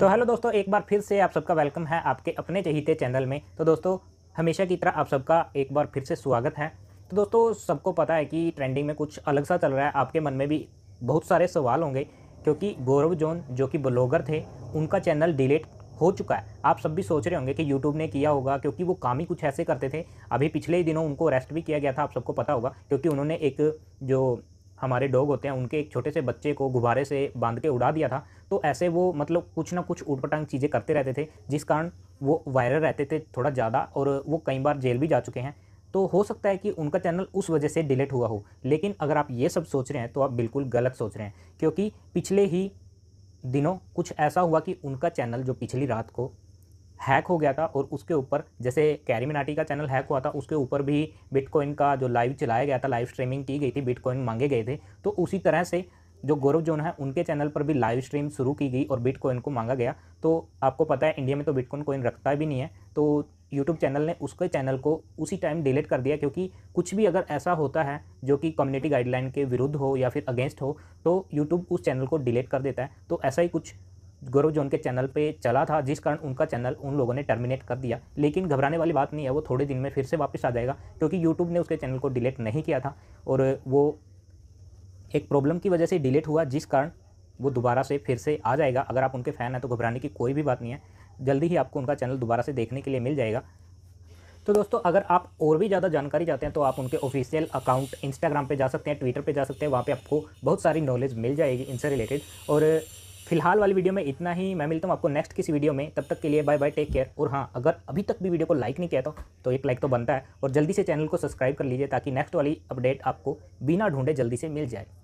तो हेलो दोस्तों एक बार फिर से आप सबका वेलकम है आपके अपने चहीते चैनल में तो दोस्तों हमेशा की तरह आप सबका एक बार फिर से स्वागत है तो दोस्तों सबको पता है कि ट्रेंडिंग में कुछ अलग सा चल रहा है आपके मन में भी बहुत सारे सवाल होंगे क्योंकि गौरव जोन जो कि ब्लॉगर थे उनका चैनल डिलीट हो चुका है आप सब भी सोच रहे होंगे कि यूट्यूब ने किया होगा क्योंकि वो काम ही कुछ ऐसे करते थे अभी पिछले ही दिनों उनको अरेस्ट भी किया गया था आप सबको पता होगा क्योंकि उन्होंने एक जो हमारे डॉग होते हैं उनके एक छोटे से बच्चे को गुब्बारे से बांध के उड़ा दिया था तो ऐसे वो मतलब कुछ ना कुछ उठपटांग चीज़ें करते रहते थे जिस कारण वो वायरल रहते थे थोड़ा ज़्यादा और वो कई बार जेल भी जा चुके हैं तो हो सकता है कि उनका चैनल उस वजह से डिलीट हुआ हो लेकिन अगर आप ये सब सोच रहे हैं तो आप बिल्कुल गलत सोच रहे हैं क्योंकि पिछले ही दिनों कुछ ऐसा हुआ कि उनका चैनल जो पिछली रात को हैक हो गया था और उसके ऊपर जैसे कैरी मिनाटी का चैनल हैक हुआ था उसके ऊपर भी बिटकॉइन का जो लाइव चलाया गया था लाइव स्ट्रीमिंग की गई थी बिटकॉइन मांगे गए थे तो उसी तरह से जो गौरव जोन है उनके चैनल पर भी लाइव स्ट्रीम शुरू की गई और बिटकॉइन को मांगा गया तो आपको पता है इंडिया में तो बिटकॉइन कोइन रखता भी नहीं है तो यूट्यूब चैनल ने उसके चैनल को उसी टाइम डिलीट कर दिया क्योंकि कुछ भी अगर ऐसा होता है जो कि कम्युनिटी गाइडलाइन के विरुद्ध हो या फिर अगेंस्ट हो तो यूट्यूब उस चैनल को डिलीट कर देता है तो ऐसा ही कुछ गौरव जो उनके चैनल पे चला था जिस कारण उनका चैनल उन लोगों ने टर्मिनेट कर दिया लेकिन घबराने वाली बात नहीं है वो थोड़े दिन में फिर से वापस आ जाएगा क्योंकि यूट्यूब ने उसके चैनल को डिलीट नहीं किया था और वो एक प्रॉब्लम की वजह से डिलीट हुआ जिस कारण वो दोबारा से फिर से आ जाएगा अगर आप उनके फ़ैन हैं तो घबराने की कोई भी बात नहीं है जल्दी ही आपको उनका चैनल दोबारा से देखने के लिए मिल जाएगा तो दोस्तों अगर आप और भी ज़्यादा जानकारी चाहते हैं तो आप उनके ऑफिशियल अकाउंट इंस्टाग्राम पे जा सकते हैं ट्विटर पे जा सकते हैं वहाँ पे आपको बहुत सारी नॉलेज मिल जाएगी इनसे रिलेटेड और फिलहाल वाली वीडियो में इतना ही मैं मिलता हूँ आपको नेक्स्ट किसी वीडियो में तब तक के लिए बाय बाय टेक केयर और हाँ अगर अभी तक भी वीडियो को लाइक नहीं किया तो, तो एक लाइक तो बनता है और जल्दी से चैनल को सब्सक्राइब कर लीजिए ताकि नेक्स्ट वाली अपडेट आपको बिना ढूंढे जल्दी से मिल जाए